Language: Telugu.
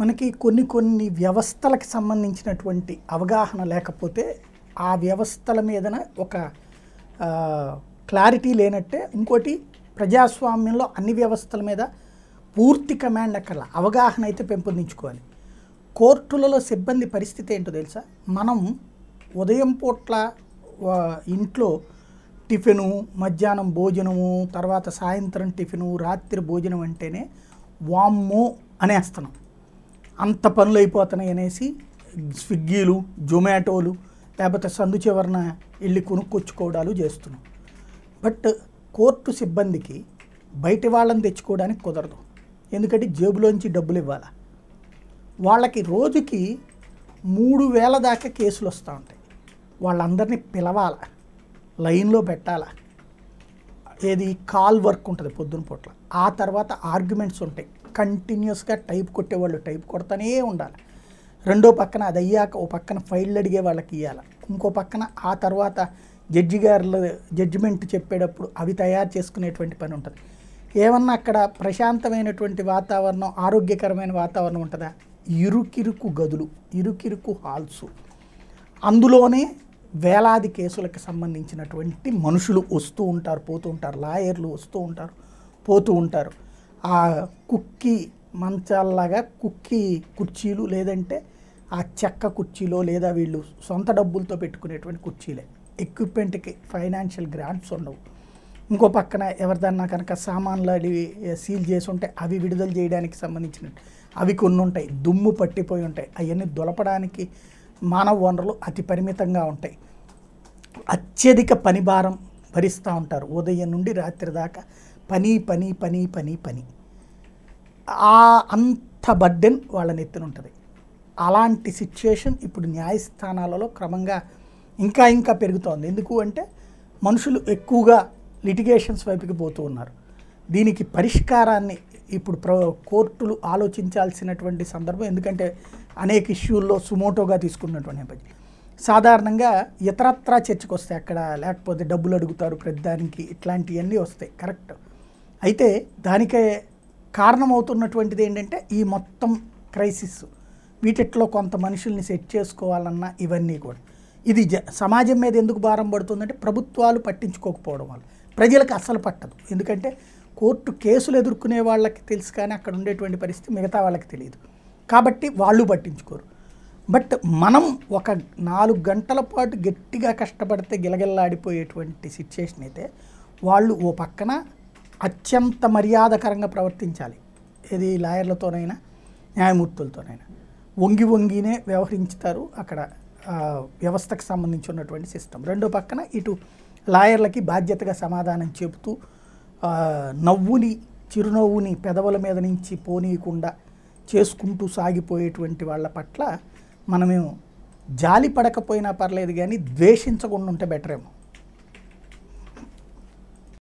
మనకి కొన్ని కొన్ని వ్యవస్థలకు సంబంధించినటువంటి అవగాహన లేకపోతే ఆ వ్యవస్థల మీదన ఒక క్లారిటీ లేనట్టే ఇంకోటి ప్రజాస్వామ్యంలో అన్ని వ్యవస్థల మీద పూర్తి కమాండ్ అక్కడ అవగాహన అయితే పెంపొందించుకోవాలి కోర్టులలో సిబ్బంది పరిస్థితి ఏంటో తెలుసా మనం ఉదయం పూట్ల ఇంట్లో టిఫిను మధ్యాహ్నం భోజనము తర్వాత సాయంత్రం టిఫిను రాత్రి భోజనం అంటేనే వామ్మో అనేస్తున్నాం అంత పనులు అయిపోతున్నాయి అనేసి స్విగ్గీలు జొమాటోలు లేకపోతే సందు చివరన వెళ్ళి కొనుక్కొచ్చుకోవడాలు చేస్తున్నాం బట్ కోర్టు సిబ్బందికి బయటి వాళ్ళని తెచ్చుకోవడానికి కుదరదు ఎందుకంటే జేబులోంచి డబ్బులు ఇవ్వాలి వాళ్ళకి రోజుకి మూడు వేల దాకా కేసులు వస్తూ ఉంటాయి వాళ్ళందరినీ పిలవాల లైన్లో పెట్టాల ఏది కాల్ వర్క్ ఉంటుంది పొద్దున పూట్ల ఆ తర్వాత ఆర్గ్యుమెంట్స్ ఉంటాయి కంటిన్యూస్గా టైప్ కొట్టేవాళ్ళు టైప్ కొడతానే ఉండాలి రెండో పక్కన అది అయ్యాక ఓ పక్కన ఫైళ్ళు అడిగే వాళ్ళకి ఇవ్వాలి ఇంకో పక్కన ఆ తర్వాత జడ్జి గారు జడ్జిమెంట్ చెప్పేటప్పుడు అవి తయారు చేసుకునేటువంటి పని ఉంటుంది ఏమన్నా అక్కడ ప్రశాంతమైనటువంటి వాతావరణం ఆరోగ్యకరమైన వాతావరణం ఉంటుందా ఇరుకిరుకు గదులు ఇరుకిరుకు హాల్స్ అందులోనే వేలాది కేసులకు సంబంధించినటువంటి మనుషులు వస్తూ ఉంటారు పోతూ ఉంటారు లాయర్లు వస్తూ ఉంటారు పోతూ ఉంటారు ఆ కుక్కి మంచాల్లాగా కుక్కి కుర్చీలు లేదంటే ఆ చెక్క కుర్చీలో లేదా వీళ్ళు సొంత డబ్బులతో పెట్టుకునేటువంటి కుర్చీలే ఎక్విప్మెంట్కి ఫైనాన్షియల్ గ్రాంట్స్ ఉండవు ఇంకో పక్కన ఎవరిదన్నా కనుక సామాన్లు అవి సీల్ చేసి ఉంటే అవి విడుదల చేయడానికి సంబంధించిన అవి కొన్ని ఉంటాయి దుమ్ము పట్టిపోయి ఉంటాయి అవన్నీ దొలపడానికి మానవ వనరులు అతి పరిమితంగా ఉంటాయి అత్యధిక పనిభారం భరిస్తూ ఉంటారు ఉదయం నుండి రాత్రి దాకా పని పని పని పని పని ఆ అంత బర్డెన్ వాళ్ళ నెత్తిన ఉంటుంది అలాంటి సిచ్యుయేషన్ ఇప్పుడు న్యాయస్థానాలలో క్రమంగా ఇంకా ఇంకా పెరుగుతోంది ఎందుకు అంటే మనుషులు ఎక్కువగా లిటిగేషన్స్ వైపుకి పోతూ ఉన్నారు దీనికి పరిష్కారాన్ని ఇప్పుడు ప్ర కోర్టులు ఆలోచించాల్సినటువంటి సందర్భం ఎందుకంటే అనేక ఇష్యూల్లో సుమోటోగా తీసుకున్నటువంటి నేపథ్యం సాధారణంగా ఇతరత్రా చర్చకు వస్తాయి అక్కడ లేకపోతే డబ్బులు అడుగుతారు ప్రతిదానికి ఇట్లాంటివన్నీ వస్తాయి కరెక్ట్ అయితే దానికే కారణమవుతున్నటువంటిది ఏంటంటే ఈ మొత్తం క్రైసిస్ వీటిట్లో కొంత మనుషుల్ని సెట్ చేసుకోవాలన్నా ఇవన్నీ కూడా ఇది జ సమాజం మీద ఎందుకు భారం పడుతుందంటే ప్రభుత్వాలు పట్టించుకోకపోవడం వల్ల ప్రజలకు అస్సలు పట్టదు ఎందుకంటే కోర్టు కేసులు ఎదుర్కొనే వాళ్ళకి తెలుసు కానీ అక్కడ ఉండేటువంటి పరిస్థితి మిగతా వాళ్ళకి తెలియదు కాబట్టి వాళ్ళు పట్టించుకోరు బట్ మనం ఒక నాలుగు గంటల పాటు గట్టిగా కష్టపడితే గిలగిల్లాడిపోయేటువంటి సిచ్యుయేషన్ అయితే వాళ్ళు ఓ పక్కన అత్యంత మర్యాదకరంగా ప్రవర్తించాలి ఏది లాయర్లతోనైనా న్యాయమూర్తులతోనైనా వంగి వంగినే వ్యవహరించుతారు అక్కడ వ్యవస్థకు సంబంధించి ఉన్నటువంటి సిస్టమ్ రెండో పక్కన ఇటు లాయర్లకి బాధ్యతగా సమాధానం చెబుతూ నవ్వుని చిరునవ్వుని పెదవుల మీద నుంచి పోనీయకుండా చేసుకుంటూ సాగిపోయేటువంటి వాళ్ళ పట్ల మనమేమో జాలి పడకపోయినా పర్లేదు కానీ ద్వేషించకుండా ఉంటే బెటర్ ఏమో